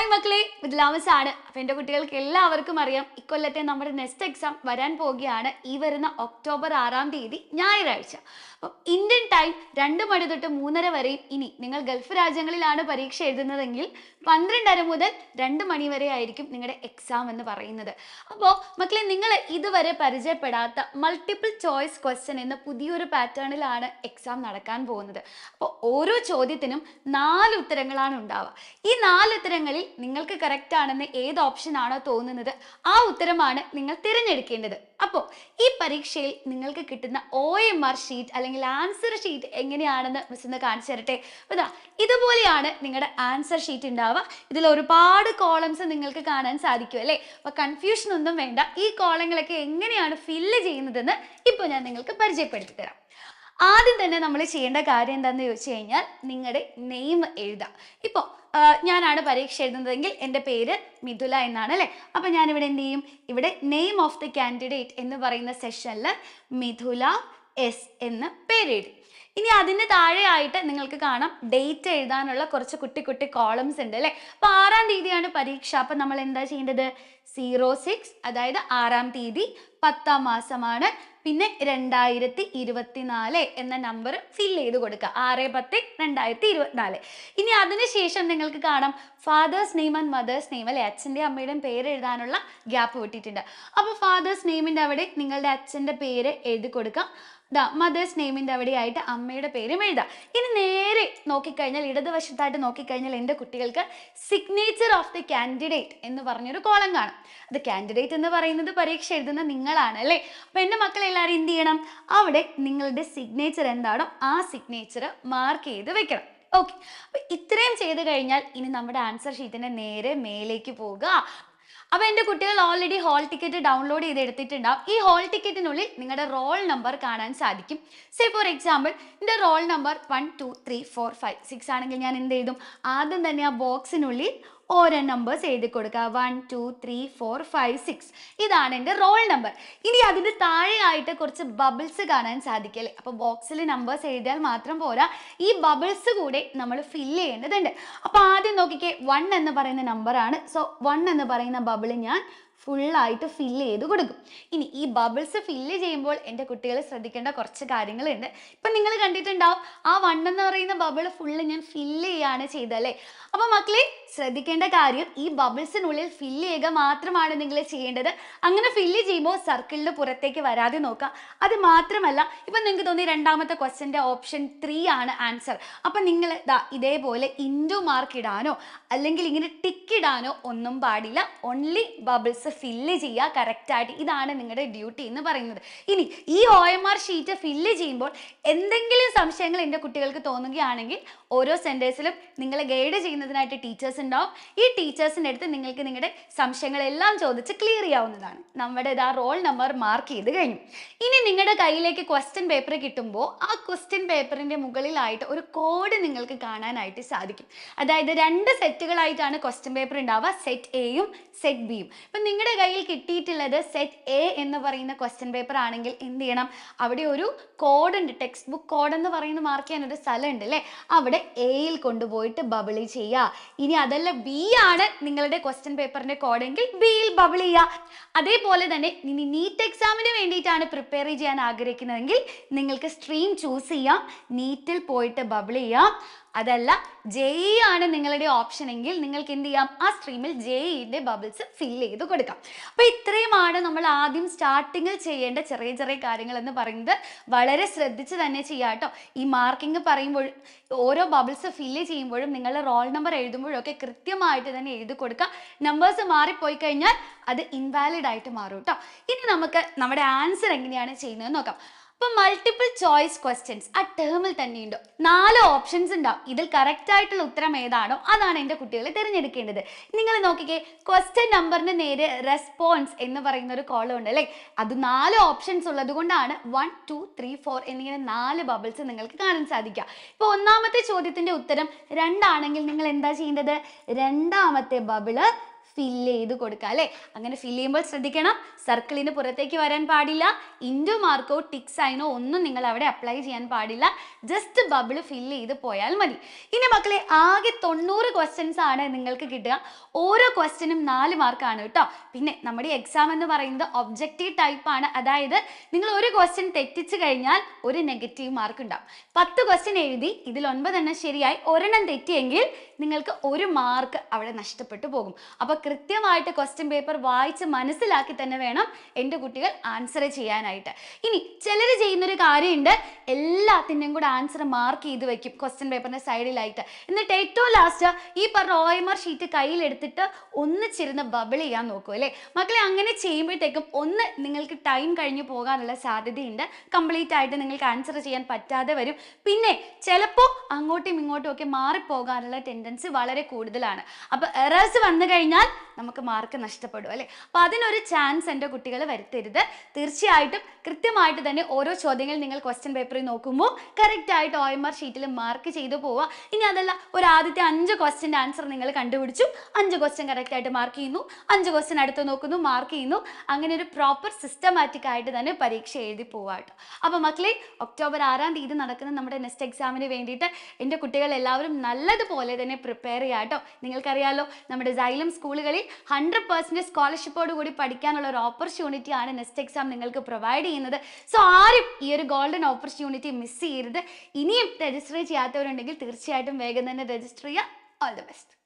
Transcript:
hi മക്കളെ വിദ്ലാമസ് ആണ് അപ്പം എൻ്റെ കുട്ടികൾക്ക് എല്ലാവർക്കും അറിയാം ഇക്കൊല്ലത്തെ നമ്മുടെ നെക്സ്റ്റ് എക്സാം വരാൻ പോവുകയാണ് ഈ വരുന്ന ഒക്ടോബർ ആറാം തീയതി ഞായറാഴ്ച അപ്പം ഇന്ത്യൻ ടൈം രണ്ട് മണി തൊട്ട് മൂന്നര വരെയും ഇനി നിങ്ങൾ ഗൾഫ് രാജ്യങ്ങളിലാണ് പരീക്ഷ എഴുതുന്നതെങ്കിൽ പന്ത്രണ്ടര മുതൽ രണ്ട് മണി വരെ ആയിരിക്കും നിങ്ങളുടെ എക്സാം എന്ന് പറയുന്നത് അപ്പോൾ മക്കളെ നിങ്ങൾ ഇതുവരെ പരിചയപ്പെടാത്ത മൾട്ടിപ്പിൾ ചോയ്സ് ക്വസ്റ്റ്യൻ എന്ന പുതിയൊരു പാറ്റേണിലാണ് എക്സാം നടക്കാൻ പോകുന്നത് അപ്പോൾ ഓരോ ചോദ്യത്തിനും നാല് ഉത്തരങ്ങളാണ് ഉണ്ടാവുക ഈ നാല് ഉത്തരങ്ങളിൽ നിങ്ങൾക്ക് കറക്റ്റ് ആണെന്ന് ഏത് ഓപ്ഷൻ ആണോ തോന്നുന്നത് ആ ഉത്തരമാണ് നിങ്ങൾ തിരഞ്ഞെടുക്കേണ്ടത് അപ്പോൾ ഈ പരീക്ഷയിൽ നിങ്ങൾക്ക് കിട്ടുന്ന ഒ എം ആർ ഷീറ്റ് അല്ലെങ്കിൽ ആൻസർ ഷീറ്റ് എങ്ങനെയാണെന്ന് മിസ് ഒന്ന് കാണിച്ചു തരട്ടെ ഇതാ ഇതുപോലെയാണ് നിങ്ങളുടെ ആൻസർ ഷീറ്റ് ഉണ്ടാവുക ഇതിൽ ഒരുപാട് കോളംസ് നിങ്ങൾക്ക് കാണാൻ സാധിക്കും അല്ലേ അപ്പോൾ കൺഫ്യൂഷൻ ഒന്നും വേണ്ട ഈ കോളങ്ങളൊക്കെ എങ്ങനെയാണ് ഫില്ല് ചെയ്യുന്നതെന്ന് ഇപ്പോൾ ഞാൻ നിങ്ങൾക്ക് പരിചയപ്പെടുത്തി തരാം ആദ്യം തന്നെ നമ്മൾ ചെയ്യേണ്ട കാര്യം എന്താണെന്ന് ചോദിച്ചു കഴിഞ്ഞാൽ നിങ്ങളുടെ നെയിം എഴുതാം ഇപ്പോൾ ഞാനാണ് പരീക്ഷ എഴുതുന്നതെങ്കിൽ എൻ്റെ പേര് മിഥുല എന്നാണ് അല്ലേ അപ്പോൾ ഞാനിവിടെ എന്ത് ചെയ്യും ഇവിടെ നെയിം ഓഫ് ദി കാൻഡിഡേറ്റ് എന്ന് പറയുന്ന സെഷനിൽ മിഥുല എസ് എന്ന് പേരെഴുതി ഇനി അതിന് താഴെയായിട്ട് നിങ്ങൾക്ക് കാണാം ഡേറ്റ് എഴുതാനുള്ള കുറച്ച് കുട്ടി കുട്ടി കോളംസ് ഉണ്ട് അല്ലേ അപ്പം ആറാം തീയതിയാണ് പരീക്ഷ അപ്പം നമ്മൾ എന്താ ചെയ്യേണ്ടത് സീറോ സിക്സ് അതായത് ആറാം തീയതി പത്താം മാസമാണ് പിന്നെ രണ്ടായിരത്തി ഇരുപത്തിനാല് എന്ന നമ്പർ ഫിൽ ചെയ്ത് കൊടുക്കുക ആറ് പത്ത് രണ്ടായിരത്തി ഇരുപത്തിനാല് ഇനി അതിനുശേഷം നിങ്ങൾക്ക് കാണാം father's name and mother's name അല്ലെ അച്ഛൻ്റെ അമ്മയുടെയും പേര് എഴുതാനുള്ള ഗ്യാപ്പ് വിട്ടിട്ടുണ്ട് അപ്പോൾ ഫാദേഴ്സ് നെയിമിൻ്റെ അവിടെ നിങ്ങളുടെ അച്ഛൻ്റെ പേര് എഴുതി കൊടുക്കുക ദ മദേഴ്സ് നെയിമിൻ്റെ അവിടെയായിട്ട് അമ്മയുടെ പേരും എഴുതാം ഇനി നേരെ നോക്കിക്കഴിഞ്ഞാൽ ഇടതുവശത്തായിട്ട് നോക്കിക്കഴിഞ്ഞാൽ എൻ്റെ കുട്ടികൾക്ക് സിഗ്നേച്ചർ ഓഫ് ദി കാൻഡിഡേറ്റ് എന്ന് പറഞ്ഞൊരു കോളം കാണും അത് കാൻഡിഡേറ്റ് എന്ന് പറയുന്നത് പരീക്ഷ എഴുതുന്ന നിങ്ങളാണ് അല്ലേ അപ്പോൾ എൻ്റെ മക്കൾ എല്ലാവരും എന്ത് ചെയ്യണം അവിടെ നിങ്ങളുടെ സിഗ്നേച്ചർ എന്താണോ ആ സിഗ്നേച്ചർ മാർക്ക് ചെയ്ത് വെക്കണം ഓക്കെ അപ്പം ഇത്രയും ചെയ്ത് കഴിഞ്ഞാൽ ഇനി നമ്മുടെ ആൻസർ ഷീറ്റിൻ്റെ നേരെ മേലേക്ക് പോവുക അപ്പോൾ എൻ്റെ കുട്ടികൾ ഓൾറെഡി ഹോൾ ടിക്കറ്റ് ഡൗൺലോഡ് ചെയ്ത് എടുത്തിട്ടുണ്ടാവും ഈ ഹോൾ ടിക്കറ്റിനുള്ളിൽ നിങ്ങളുടെ റോൾ നമ്പർ കാണാൻ സാധിക്കും സേ ഫോർ എക്സാമ്പിൾ എൻ്റെ roll number one two three four five six ആണെങ്കിൽ ഞാൻ എന്ത് ചെയ്തു ആദ്യം തന്നെ ആ ബോക്സിനുള്ളിൽ ഓരോ നമ്പേഴ്സ് എഴുതി കൊടുക്കുക one two three four five six ഇതാണ് എൻ്റെ റോൾ നമ്പർ ഇനി അതിന് താഴെയായിട്ട് കുറച്ച് ബബിൾസ് കാണാൻ സാധിക്കല്ലേ അപ്പോൾ ബോക്സിൽ നമ്പേഴ്സ് എഴുതിയാൽ മാത്രം പോരാ ഈ ബബിൾസ് കൂടെ നമ്മൾ ഫില്ല് ചെയ്യേണ്ടതുണ്ട് അപ്പോൾ ആദ്യം നോക്കിക്കേ വൺ എന്ന് പറയുന്ന നമ്പറാണ് സോ വൺ എന്ന് പറയുന്ന ബബിൾ ഞാൻ ഫുള്ളായിട്ട് ഫില്ല് ചെയ്ത് കൊടുക്കും ഇനി ഈ ബബിൾസ് ഫില്ല് ചെയ്യുമ്പോൾ എൻ്റെ കുട്ടികൾ ശ്രദ്ധിക്കേണ്ട കുറച്ച് കാര്യങ്ങളുണ്ട് ഇപ്പം നിങ്ങൾ കണ്ടിട്ടുണ്ടാവും ആ വൺ എന്ന് പറയുന്ന ബബിൾ ഫുള്ള് ഞാൻ ഫില്ല് ചെയ്യാണ് ചെയ്തല്ലേ അപ്പോൾ മക്കളെ ശ്രദ്ധിക്കേണ്ട കാര്യം ഈ ബബിൾസിനുള്ളിൽ ഫില്ല് ചെയ്യുക മാത്രമാണ് നിങ്ങൾ ചെയ്യേണ്ടത് അങ്ങനെ ഫില്ല് ചെയ്യുമ്പോൾ സർക്കിളിന് പുറത്തേക്ക് വരാതെ നോക്കുക അത് മാത്രമല്ല ഇപ്പം നിങ്ങൾക്ക് തോന്നി രണ്ടാമത്തെ ക്വസ്റ്റ്യൻ്റെ ഓപ്ഷൻ ത്രീ ആണ് ആൻസർ അപ്പം നിങ്ങൾ ദാ ഇതേപോലെ ഇൻഡു മാർക്ക് ഇടാനോ അല്ലെങ്കിൽ ഇങ്ങനെ ടിക്ക് ഇടാനോ ഒന്നും പാടില്ല ഓൺലി ബബിൾസ് ഫില്ല് ചെയ്യുക കറക്റ്റായിട്ട് ഇതാണ് നിങ്ങളുടെ ഡ്യൂട്ടി എന്ന് പറയുന്നത് ഇനി ഈ O M R sheet fill ചെയ്യുമ്പോൾ എന്തെങ്കിലും സംശയങ്ങൾ എൻ്റെ കുട്ടികൾക്ക് തോന്നുകയാണെങ്കിൽ ഓരോ സെൻറ്റേഴ്സിലും നിങ്ങളെ ഗൈഡ് ചെയ്യുന്നതിനായിട്ട് ടീച്ചേഴ്സ് ഉണ്ടാവും ഈ ടീച്ചേഴ്സിൻ്റെ അടുത്ത് നിങ്ങൾക്ക് നിങ്ങളുടെ സംശയങ്ങളെല്ലാം ചോദിച്ച് ക്ലിയർ ചെയ്യാവുന്നതാണ് നമ്മുടെ ഇതാ റോൾ നമ്പർ മാർക്ക് ചെയ്ത് കഴിഞ്ഞു ഇനി നിങ്ങളുടെ കയ്യിലേക്ക് ക്വസ്റ്റ്യൻ പേപ്പർ കിട്ടുമ്പോൾ ആ ക്വസ്റ്റ്യൻ പേപ്പറിൻ്റെ മുകളിലായിട്ട് ഒരു കോഡ് നിങ്ങൾക്ക് കാണാനായിട്ട് സാധിക്കും അതായത് രണ്ട് സെറ്റുകളായിട്ടാണ് ക്വസ്റ്റ്യൻ പേപ്പർ ഉണ്ടാവുക സെറ്റ് എയും സെറ്റ് ബിയും അപ്പം നിങ്ങൾ നിങ്ങളുടെ കയ്യിൽ കിട്ടിയിട്ടുള്ളത് സെറ്റ് എ എന്ന് പറയുന്ന ക്വസ്റ്റ്യൻ പേപ്പർ ആണെങ്കിൽ എന്ത് ചെയ്യണം അവിടെ ഒരു കോഡ് ഉണ്ട് ടെക്സ്റ്റ് ബുക്ക് കോഡ് എന്ന് പറയുന്ന മാർക്ക് ചെയ്യാൻ ഒരു സ്ഥലമുണ്ട് അല്ലേ അവിടെ എയിൽ കൊണ്ടുപോയിട്ട് ബബിളി ചെയ്യുക ഇനി അതല്ല ബി ആണ് നിങ്ങളുടെ ക്വസ്റ്റ്യൻ പേപ്പറിന്റെ കോഡെങ്കിൽ ബിയിൽ ബബിൾ ചെയ്യുക അതേപോലെ തന്നെ ഇനി നീറ്റ് എക്സാമിന് വേണ്ടിയിട്ടാണ് പ്രിപ്പയർ ചെയ്യാൻ ആഗ്രഹിക്കുന്നതെങ്കിൽ നിങ്ങൾക്ക് സ്ട്രീം ചൂസ് ചെയ്യാം നീറ്റിൽ പോയിട്ട് ബബിൾ ചെയ്യാം അതല്ല ജെ ഇ ആണ് നിങ്ങളുടെ ഓപ്ഷൻ എങ്കിൽ നിങ്ങൾക്ക് എന്ത് ചെയ്യാം ആ സ്ട്രീമിൽ ജെ ഇൻ്റെ ബബിൾസ് ഫിൽ ചെയ്ത് കൊടുക്കാം അപ്പോൾ ഇത്രയുമാണ് നമ്മൾ ആദ്യം സ്റ്റാർട്ടിങ്ങിൽ ചെയ്യേണ്ട ചെറിയ ചെറിയ കാര്യങ്ങൾ എന്ന് പറയുന്നത് വളരെ ശ്രദ്ധിച്ച് തന്നെ ചെയ്യാട്ടോ ഈ മാർക്കിംഗ് പറയുമ്പോൾ ഓരോ ബബിൾസ് ഫില്ല് ചെയ്യുമ്പോഴും നിങ്ങൾ റോൾ നമ്പർ എഴുതുമ്പോഴൊക്കെ കൃത്യമായിട്ട് തന്നെ എഴുതി കൊടുക്കുക നമ്പേഴ്സ് മാറിപ്പോയി കഴിഞ്ഞാൽ അത് ഇൻവാലിഡ് ആയിട്ട് മാറും കേട്ടോ ഇനി നമുക്ക് നമ്മുടെ ആൻസർ എങ്ങനെയാണ് ചെയ്യുന്നത് നോക്കാം ഇപ്പൊ മൾട്ടിപ്പിൾ ചോയ്സ് ക്വസ്റ്റ്യൻസ് ആ ടേമിൽ തന്നെയുണ്ട് നാല് ഓപ്ഷൻസ് ഉണ്ടാവും ഇതിൽ കറക്റ്റ് ആയിട്ടുള്ള ഉത്തരം ഏതാണോ അതാണ് എൻ്റെ കുട്ടികൾ തിരഞ്ഞെടുക്കേണ്ടത് നിങ്ങൾ നോക്കിക്കേ ക്വസ്റ്റ്യൻ നമ്പറിന് നേരെ റെസ്പോൺസ് എന്ന് പറയുന്ന ഒരു കോളം ഉണ്ട് അല്ലേ അത് നാല് ഓപ്ഷൻസ് ഉള്ളത് കൊണ്ടാണ് വൺ ടു ത്രീ ഫോർ എന്നിങ്ങനെ നാല് ബബിൾസ് നിങ്ങൾക്ക് കാണാൻ സാധിക്കുക ഇപ്പൊ ഒന്നാമത്തെ ചോദ്യത്തിൻ്റെ ഉത്തരം രണ്ടാണെങ്കിൽ നിങ്ങൾ എന്താ ചെയ്യേണ്ടത് രണ്ടാമത്തെ ബബിള് ഫില്ല് ചെയ്ത് കൊടുക്കുക അല്ലേ അങ്ങനെ ഫില്ല് ചെയ്യുമ്പോൾ ശ്രദ്ധിക്കണം സർക്കിളിന് പുറത്തേക്ക് വരാൻ പാടില്ല ഇൻഡു മാർക്കോ ടിക്സ് സൈനോ ഒന്നും നിങ്ങൾ അവിടെ അപ്ലൈ ചെയ്യാൻ പാടില്ല ജസ്റ്റ് ബബിൾ ഫില്ല് ചെയ്ത് പോയാൽ മതി ഇനി മക്കളെ ആകെ തൊണ്ണൂറ് ക്വസ്റ്റ്യൻസ് ആണ് നിങ്ങൾക്ക് കിട്ടുക ഓരോ ക്വസ്റ്റ്യനും നാല് മാർക്കാണ് കേട്ടോ പിന്നെ നമ്മുടെ എക്സാം എന്ന് പറയുന്നത് ഒബ്ജക്റ്റീവ് ടൈപ്പ് ആണ് അതായത് നിങ്ങൾ ഒരു ക്വസ്റ്റ്യൻ തെറ്റിച്ചു കഴിഞ്ഞാൽ ഒരു നെഗറ്റീവ് മാർക്ക് ഉണ്ടാവും പത്ത് ക്വസ്റ്റ്യൻ എഴുതി ഇതിൽ ഒൻപതെണ്ണം ശരിയായി ഒരെണ്ണം തെറ്റിയെങ്കിൽ നിങ്ങൾക്ക് ഒരു മാർക്ക് അവിടെ നഷ്ടപ്പെട്ടു പോകും അപ്പോൾ കൃത്യമായിട്ട് ക്വസ്റ്റ്യൻ പേപ്പർ വായിച്ച് മനസ്സിലാക്കി തന്നെ വേണം എൻ്റെ കുട്ടികൾ ആൻസർ ചെയ്യാനായിട്ട് ഇനി ചിലർ ചെയ്യുന്നൊരു കാര്യമുണ്ട് എല്ലാത്തിൻ്റെയും കൂടെ ആൻസർ മാർക്ക് ചെയ്ത് വെക്കും ക്വസ്റ്റ്യൻ പേപ്പറിൻ്റെ സൈഡിലായിട്ട് എന്നിട്ട് ഏറ്റവും ലാസ്റ്റ് ഈ പറഞ്ഞ ഒ എം ആർ ഷീറ്റ് കയ്യിലെടുത്തിട്ട് ഒന്നിച്ചിരുന്ന് ബബിൾ ചെയ്യാൻ നോക്കും അല്ലേ മക്കളെ അങ്ങനെ ചെയ്യുമ്പോഴത്തേക്കും ഒന്ന് നിങ്ങൾക്ക് ടൈം കഴിഞ്ഞു പോകാനുള്ള സാധ്യതയുണ്ട് കംപ്ലീറ്റ് ആയിട്ട് നിങ്ങൾക്ക് ആൻസർ ചെയ്യാൻ പറ്റാതെ വരും പിന്നെ ചിലപ്പോൾ അങ്ങോട്ടും ഇങ്ങോട്ടും ഒക്കെ മാറിപ്പോകാനുള്ള ടെൻഡൻസി വളരെ കൂടുതലാണ് അപ്പോൾ എറേഴ്സ് വന്നു കഴിഞ്ഞാൽ നമുക്ക് മാർക്ക് നഷ്ടപ്പെടും അല്ലേ അപ്പോൾ അതിനൊരു ചാൻസ് എൻ്റെ കുട്ടികൾ വരുത്തരുത് തീർച്ചയായിട്ടും കൃത്യമായിട്ട് തന്നെ ഓരോ ചോദ്യങ്ങൾ നിങ്ങൾ ക്വസ്റ്റ്യൻ പേപ്പറിൽ നോക്കുമ്പോൾ ആയിട്ട് ഒ എം ആർ ഷീറ്റിൽ മാർക്ക് ചെയ്തു പോവുക ഇനി അതല്ല ഒരു ആദ്യത്തെ അഞ്ച് ക്വസ്റ്റ്യൻ്റെ ആൻസർ നിങ്ങൾ കണ്ടുപിടിച്ചു അഞ്ച് ക്വസ്റ്റ്യൻ ആയിട്ട് മാർക്ക് ചെയ്യുന്നു അഞ്ച് ക്വസ്റ്റ്യൻ അടുത്ത് നോക്കുന്നു മാർക്ക് ചെയ്യുന്നു അങ്ങനെ ഒരു പ്രോപ്പർ സിസ്റ്റമാറ്റിക് ആയിട്ട് തന്നെ പരീക്ഷ എഴുതി പോവാട്ടോ അപ്പോൾ മക്കളെ ഒക്ടോബർ ആറാം തീയതി നടക്കുന്ന നമ്മുടെ നെക്സ്റ്റ് എക്സാമിന് വേണ്ടിയിട്ട് എൻ്റെ കുട്ടികൾ എല്ലാവരും നല്ലതുപോലെ തന്നെ പ്രിപ്പയർ ചെയ്യാട്ടോ നിങ്ങൾക്കറിയാലോ നമ്മുടെ ജൈലം സ്കൂൾ സ്കൂളുകളിൽ ഹൺഡ്രഡ് പെർസെൻറ്റ് സ്കോളർഷിപ്പോട് കൂടി പഠിക്കാനുള്ള ഒരു ഓപ്പർച്യൂണിറ്റി ആണ് നെക്സ്റ്റ് എക്സാം നിങ്ങൾക്ക് പ്രൊവൈഡ് ചെയ്യുന്നത് സോ ആരും ഈ ഒരു ഗോൾഡൻ ഓപ്പർച്യൂണിറ്റി മിസ് ചെയ്യരുത് ഇനിയും രജിസ്റ്റർ ചെയ്യാത്തവരുണ്ടെങ്കിൽ തീർച്ചയായിട്ടും വേഗം തന്നെ രജിസ്റ്റർ ചെയ്യുക ഓൾ ദി ബെസ്റ്റ്